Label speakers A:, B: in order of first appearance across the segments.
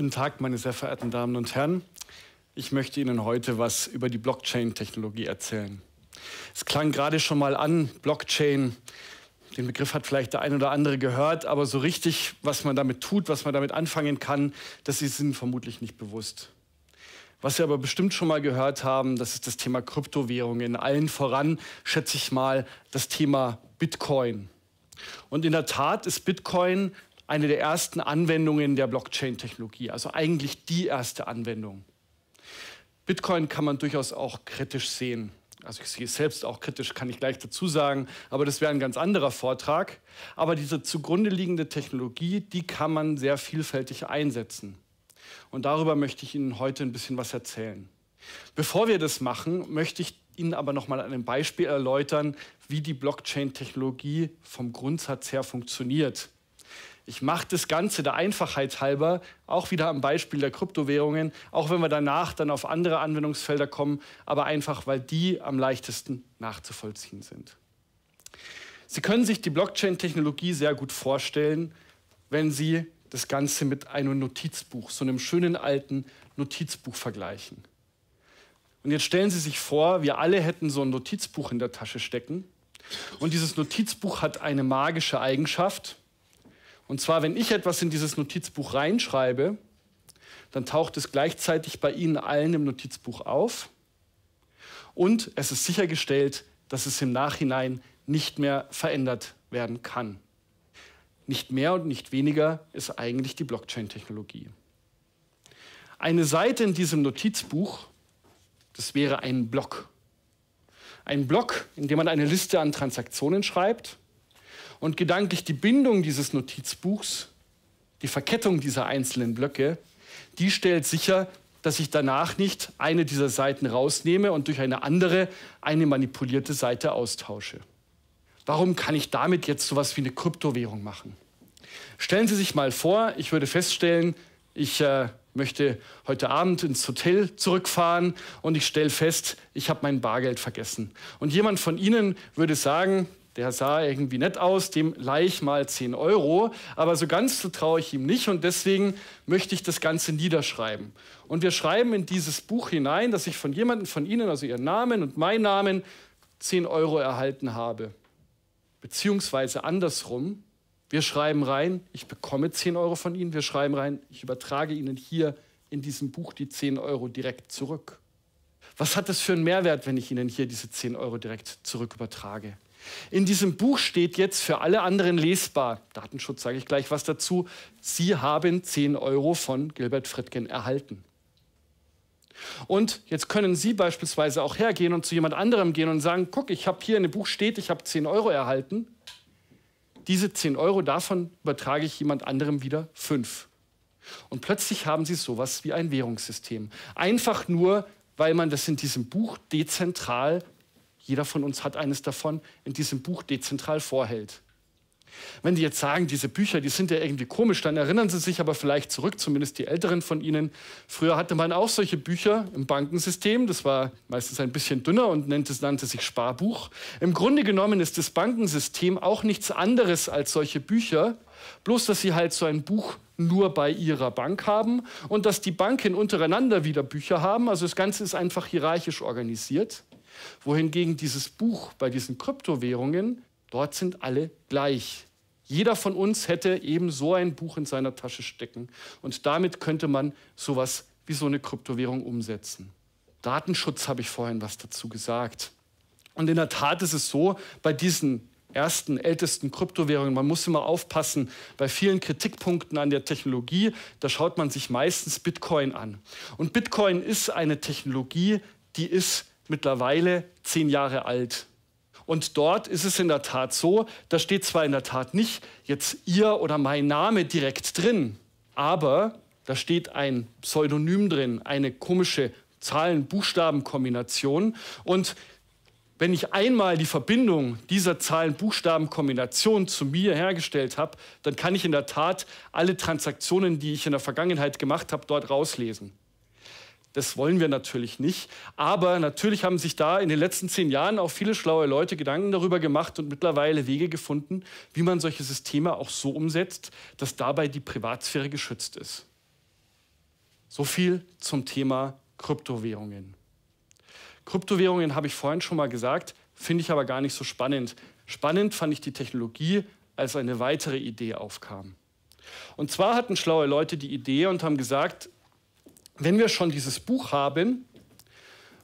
A: Guten Tag, meine sehr verehrten Damen und Herren. Ich möchte Ihnen heute was über die Blockchain-Technologie erzählen. Es klang gerade schon mal an, Blockchain. Den Begriff hat vielleicht der ein oder andere gehört, aber so richtig, was man damit tut, was man damit anfangen kann, das ist Ihnen vermutlich nicht bewusst. Was Sie aber bestimmt schon mal gehört haben, das ist das Thema Kryptowährungen. Allen voran schätze ich mal das Thema Bitcoin. Und in der Tat ist Bitcoin eine der ersten Anwendungen der Blockchain-Technologie, also eigentlich die erste Anwendung. Bitcoin kann man durchaus auch kritisch sehen. Also ich sehe es selbst auch kritisch, kann ich gleich dazu sagen, aber das wäre ein ganz anderer Vortrag. Aber diese zugrunde liegende Technologie, die kann man sehr vielfältig einsetzen. Und darüber möchte ich Ihnen heute ein bisschen was erzählen. Bevor wir das machen, möchte ich Ihnen aber nochmal an einem Beispiel erläutern, wie die Blockchain-Technologie vom Grundsatz her funktioniert. Ich mache das Ganze der Einfachheit halber, auch wieder am Beispiel der Kryptowährungen, auch wenn wir danach dann auf andere Anwendungsfelder kommen, aber einfach, weil die am leichtesten nachzuvollziehen sind. Sie können sich die Blockchain-Technologie sehr gut vorstellen, wenn Sie das Ganze mit einem Notizbuch, so einem schönen alten Notizbuch vergleichen. Und jetzt stellen Sie sich vor, wir alle hätten so ein Notizbuch in der Tasche stecken. Und dieses Notizbuch hat eine magische Eigenschaft. Und zwar, wenn ich etwas in dieses Notizbuch reinschreibe, dann taucht es gleichzeitig bei Ihnen allen im Notizbuch auf. Und es ist sichergestellt, dass es im Nachhinein nicht mehr verändert werden kann. Nicht mehr und nicht weniger ist eigentlich die Blockchain-Technologie. Eine Seite in diesem Notizbuch, das wäre ein Block. Ein Block, in dem man eine Liste an Transaktionen schreibt und gedanklich die Bindung dieses Notizbuchs, die Verkettung dieser einzelnen Blöcke, die stellt sicher, dass ich danach nicht eine dieser Seiten rausnehme und durch eine andere eine manipulierte Seite austausche. Warum kann ich damit jetzt so etwas wie eine Kryptowährung machen? Stellen Sie sich mal vor, ich würde feststellen, ich äh, möchte heute Abend ins Hotel zurückfahren und ich stelle fest, ich habe mein Bargeld vergessen. Und jemand von Ihnen würde sagen, der sah irgendwie nett aus, dem leih ich mal 10 Euro, aber so ganz so traue ich ihm nicht und deswegen möchte ich das Ganze niederschreiben. Und wir schreiben in dieses Buch hinein, dass ich von jemandem von Ihnen, also Ihren Namen und meinen Namen, 10 Euro erhalten habe. Beziehungsweise andersrum, wir schreiben rein, ich bekomme 10 Euro von Ihnen, wir schreiben rein, ich übertrage Ihnen hier in diesem Buch die 10 Euro direkt zurück. Was hat das für einen Mehrwert, wenn ich Ihnen hier diese 10 Euro direkt zurück übertrage? In diesem Buch steht jetzt für alle anderen lesbar, Datenschutz sage ich gleich was dazu, Sie haben 10 Euro von Gilbert Fritgen erhalten. Und jetzt können Sie beispielsweise auch hergehen und zu jemand anderem gehen und sagen, guck, ich habe hier in dem Buch steht, ich habe 10 Euro erhalten. Diese 10 Euro, davon übertrage ich jemand anderem wieder 5. Und plötzlich haben Sie sowas wie ein Währungssystem. Einfach nur, weil man das in diesem Buch dezentral jeder von uns hat eines davon in diesem Buch dezentral vorhält. Wenn die jetzt sagen, diese Bücher, die sind ja irgendwie komisch, dann erinnern Sie sich aber vielleicht zurück, zumindest die Älteren von Ihnen. Früher hatte man auch solche Bücher im Bankensystem. Das war meistens ein bisschen dünner und nannte, nannte sich Sparbuch. Im Grunde genommen ist das Bankensystem auch nichts anderes als solche Bücher, bloß dass Sie halt so ein Buch nur bei ihrer Bank haben und dass die Banken untereinander wieder Bücher haben. Also das Ganze ist einfach hierarchisch organisiert wohingegen dieses Buch bei diesen Kryptowährungen, dort sind alle gleich. Jeder von uns hätte eben so ein Buch in seiner Tasche stecken. Und damit könnte man sowas wie so eine Kryptowährung umsetzen. Datenschutz habe ich vorhin was dazu gesagt. Und in der Tat ist es so, bei diesen ersten, ältesten Kryptowährungen, man muss immer aufpassen, bei vielen Kritikpunkten an der Technologie, da schaut man sich meistens Bitcoin an. Und Bitcoin ist eine Technologie, die ist mittlerweile zehn Jahre alt. Und dort ist es in der Tat so, da steht zwar in der Tat nicht jetzt ihr oder mein Name direkt drin, aber da steht ein Pseudonym drin, eine komische Zahlen-Buchstaben-Kombination. Und wenn ich einmal die Verbindung dieser Zahlen-Buchstaben-Kombination zu mir hergestellt habe, dann kann ich in der Tat alle Transaktionen, die ich in der Vergangenheit gemacht habe, dort rauslesen. Das wollen wir natürlich nicht. Aber natürlich haben sich da in den letzten zehn Jahren auch viele schlaue Leute Gedanken darüber gemacht und mittlerweile Wege gefunden, wie man solche Systeme auch so umsetzt, dass dabei die Privatsphäre geschützt ist. So viel zum Thema Kryptowährungen. Kryptowährungen habe ich vorhin schon mal gesagt, finde ich aber gar nicht so spannend. Spannend fand ich die Technologie, als eine weitere Idee aufkam. Und zwar hatten schlaue Leute die Idee und haben gesagt, wenn wir schon dieses Buch haben,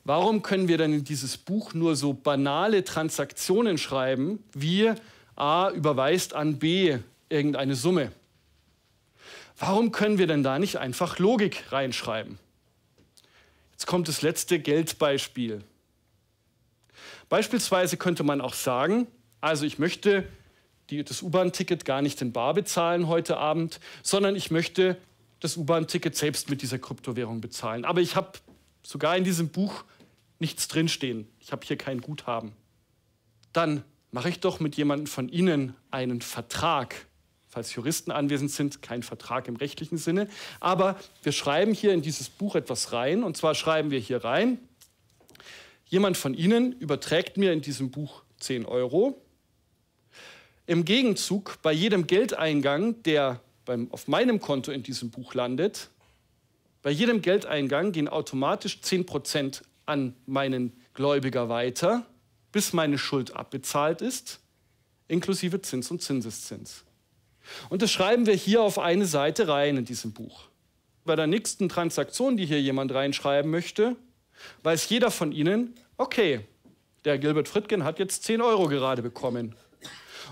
A: warum können wir dann in dieses Buch nur so banale Transaktionen schreiben, wie A überweist an B irgendeine Summe? Warum können wir denn da nicht einfach Logik reinschreiben? Jetzt kommt das letzte Geldbeispiel. Beispielsweise könnte man auch sagen, also ich möchte die, das U-Bahn-Ticket gar nicht in Bar bezahlen heute Abend, sondern ich möchte das U-Bahn-Ticket selbst mit dieser Kryptowährung bezahlen. Aber ich habe sogar in diesem Buch nichts drinstehen. Ich habe hier kein Guthaben. Dann mache ich doch mit jemandem von Ihnen einen Vertrag. Falls Juristen anwesend sind, kein Vertrag im rechtlichen Sinne. Aber wir schreiben hier in dieses Buch etwas rein. Und zwar schreiben wir hier rein, jemand von Ihnen überträgt mir in diesem Buch 10 Euro. Im Gegenzug, bei jedem Geldeingang, der beim, auf meinem Konto in diesem Buch landet, bei jedem Geldeingang gehen automatisch 10% an meinen Gläubiger weiter, bis meine Schuld abbezahlt ist, inklusive Zins und Zinseszins. Und das schreiben wir hier auf eine Seite rein in diesem Buch. Bei der nächsten Transaktion, die hier jemand reinschreiben möchte, weiß jeder von Ihnen, okay, der Gilbert Fritgen hat jetzt 10 Euro gerade bekommen.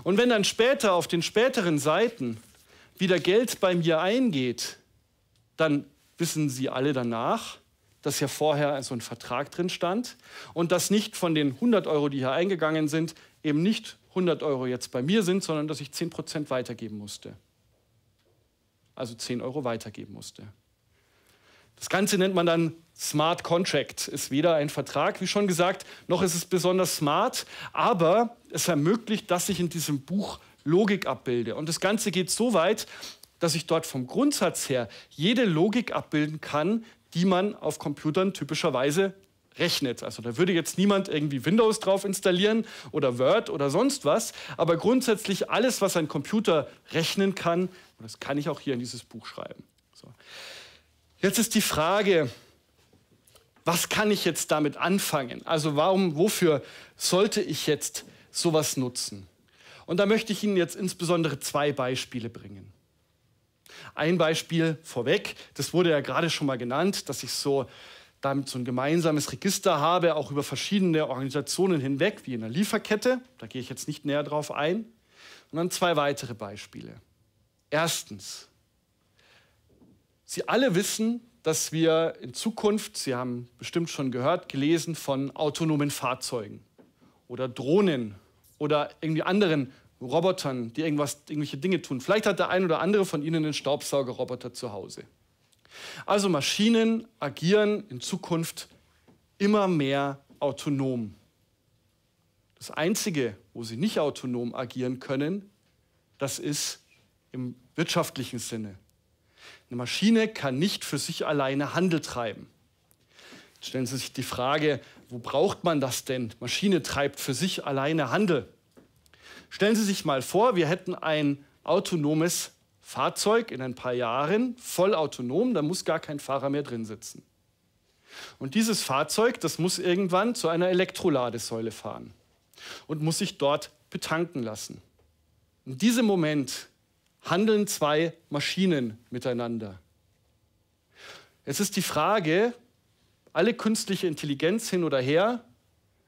A: Und wenn dann später auf den späteren Seiten wieder Geld bei mir eingeht, dann wissen Sie alle danach, dass hier vorher so ein Vertrag drin stand und dass nicht von den 100 Euro, die hier eingegangen sind, eben nicht 100 Euro jetzt bei mir sind, sondern dass ich 10 Prozent weitergeben musste. Also 10 Euro weitergeben musste. Das Ganze nennt man dann Smart Contract. Ist weder ein Vertrag, wie schon gesagt, noch ist es besonders smart, aber es ermöglicht, dass sich in diesem Buch Logik abbilde. Und das Ganze geht so weit, dass ich dort vom Grundsatz her jede Logik abbilden kann, die man auf Computern typischerweise rechnet. Also da würde jetzt niemand irgendwie Windows drauf installieren oder Word oder sonst was, aber grundsätzlich alles, was ein Computer rechnen kann, das kann ich auch hier in dieses Buch schreiben. So. Jetzt ist die Frage, was kann ich jetzt damit anfangen? Also warum, wofür sollte ich jetzt sowas nutzen? Und da möchte ich Ihnen jetzt insbesondere zwei Beispiele bringen. Ein Beispiel vorweg, das wurde ja gerade schon mal genannt, dass ich so damit so ein gemeinsames Register habe, auch über verschiedene Organisationen hinweg, wie in der Lieferkette. Da gehe ich jetzt nicht näher drauf ein. Und dann zwei weitere Beispiele. Erstens, Sie alle wissen, dass wir in Zukunft, Sie haben bestimmt schon gehört, gelesen von autonomen Fahrzeugen oder Drohnen oder irgendwie anderen Robotern, die irgendwas, irgendwelche Dinge tun. Vielleicht hat der ein oder andere von Ihnen einen Staubsaugerroboter zu Hause. Also Maschinen agieren in Zukunft immer mehr autonom. Das Einzige, wo sie nicht autonom agieren können, das ist im wirtschaftlichen Sinne. Eine Maschine kann nicht für sich alleine Handel treiben. Stellen Sie sich die Frage, wo braucht man das denn? Maschine treibt für sich alleine Handel. Stellen Sie sich mal vor, wir hätten ein autonomes Fahrzeug in ein paar Jahren, voll autonom, da muss gar kein Fahrer mehr drin sitzen. Und dieses Fahrzeug, das muss irgendwann zu einer Elektroladesäule fahren und muss sich dort betanken lassen. In diesem Moment handeln zwei Maschinen miteinander. Jetzt ist die Frage, alle künstliche Intelligenz hin oder her,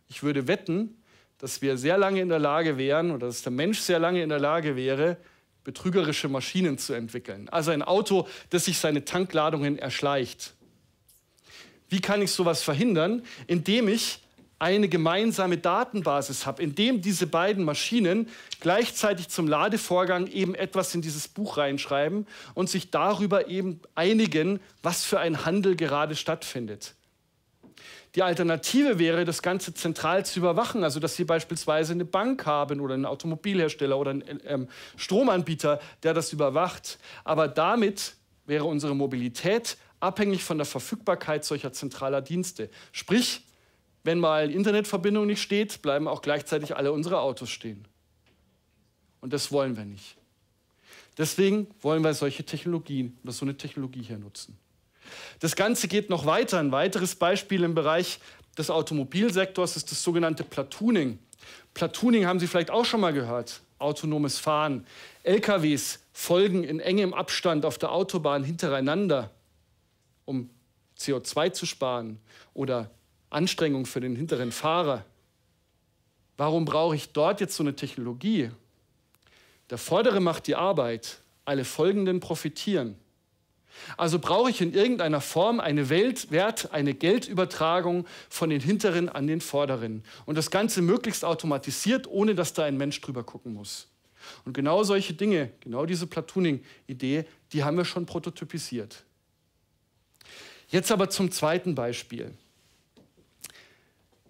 A: ich würde wetten, dass wir sehr lange in der Lage wären oder dass der Mensch sehr lange in der Lage wäre, betrügerische Maschinen zu entwickeln. Also ein Auto, das sich seine Tankladungen erschleicht. Wie kann ich sowas verhindern? Indem ich eine gemeinsame Datenbasis habe, indem diese beiden Maschinen gleichzeitig zum Ladevorgang eben etwas in dieses Buch reinschreiben und sich darüber eben einigen, was für ein Handel gerade stattfindet. Die Alternative wäre, das Ganze zentral zu überwachen, also dass Sie beispielsweise eine Bank haben oder einen Automobilhersteller oder einen ähm, Stromanbieter, der das überwacht. Aber damit wäre unsere Mobilität abhängig von der Verfügbarkeit solcher zentraler Dienste. Sprich, wenn mal Internetverbindung nicht steht, bleiben auch gleichzeitig alle unsere Autos stehen. Und das wollen wir nicht. Deswegen wollen wir solche Technologien oder so eine Technologie hier nutzen. Das Ganze geht noch weiter. Ein weiteres Beispiel im Bereich des Automobilsektors ist das sogenannte Platooning. Platooning haben Sie vielleicht auch schon mal gehört. Autonomes Fahren. LKWs folgen in engem Abstand auf der Autobahn hintereinander, um CO2 zu sparen oder Anstrengung für den hinteren Fahrer. Warum brauche ich dort jetzt so eine Technologie? Der Vordere macht die Arbeit, alle Folgenden profitieren. Also brauche ich in irgendeiner Form eine Weltwert, eine Geldübertragung von den Hinteren an den Vorderen. Und das Ganze möglichst automatisiert, ohne dass da ein Mensch drüber gucken muss. Und genau solche Dinge, genau diese Platooning-Idee, die haben wir schon prototypisiert. Jetzt aber zum zweiten Beispiel.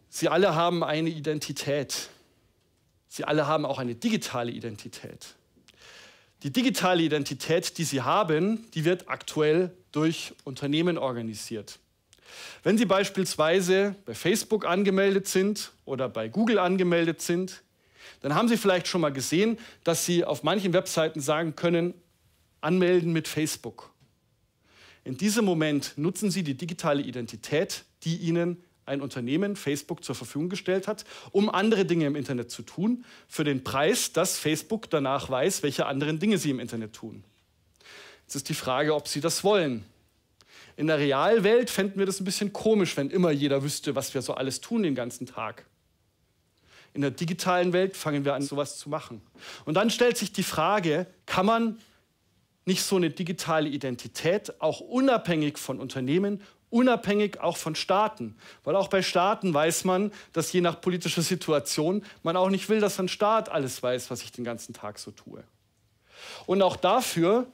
A: Sie alle haben eine Identität. Sie alle haben auch eine digitale Identität. Die digitale Identität, die Sie haben, die wird aktuell durch Unternehmen organisiert. Wenn Sie beispielsweise bei Facebook angemeldet sind oder bei Google angemeldet sind, dann haben Sie vielleicht schon mal gesehen, dass Sie auf manchen Webseiten sagen können, anmelden mit Facebook. In diesem Moment nutzen Sie die digitale Identität, die Ihnen ein Unternehmen Facebook zur Verfügung gestellt hat, um andere Dinge im Internet zu tun, für den Preis, dass Facebook danach weiß, welche anderen Dinge sie im Internet tun. Jetzt ist die Frage, ob sie das wollen. In der Realwelt fänden wir das ein bisschen komisch, wenn immer jeder wüsste, was wir so alles tun den ganzen Tag. In der digitalen Welt fangen wir an, sowas zu machen. Und dann stellt sich die Frage, kann man nicht so eine digitale Identität auch unabhängig von Unternehmen unabhängig auch von Staaten. Weil auch bei Staaten weiß man, dass je nach politischer Situation man auch nicht will, dass ein Staat alles weiß, was ich den ganzen Tag so tue. Und auch dafür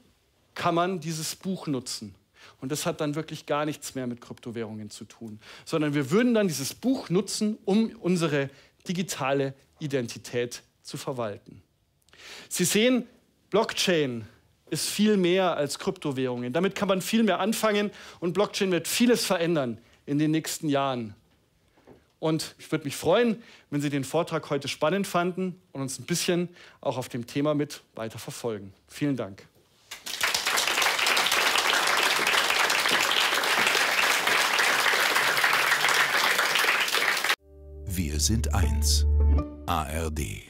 A: kann man dieses Buch nutzen. Und das hat dann wirklich gar nichts mehr mit Kryptowährungen zu tun, sondern wir würden dann dieses Buch nutzen, um unsere digitale Identität zu verwalten. Sie sehen, Blockchain ist viel mehr als Kryptowährungen. Damit kann man viel mehr anfangen und Blockchain wird vieles verändern in den nächsten Jahren. Und ich würde mich freuen, wenn Sie den Vortrag heute spannend fanden und uns ein bisschen auch auf dem Thema mit weiter verfolgen. Vielen Dank. Wir sind eins. ARD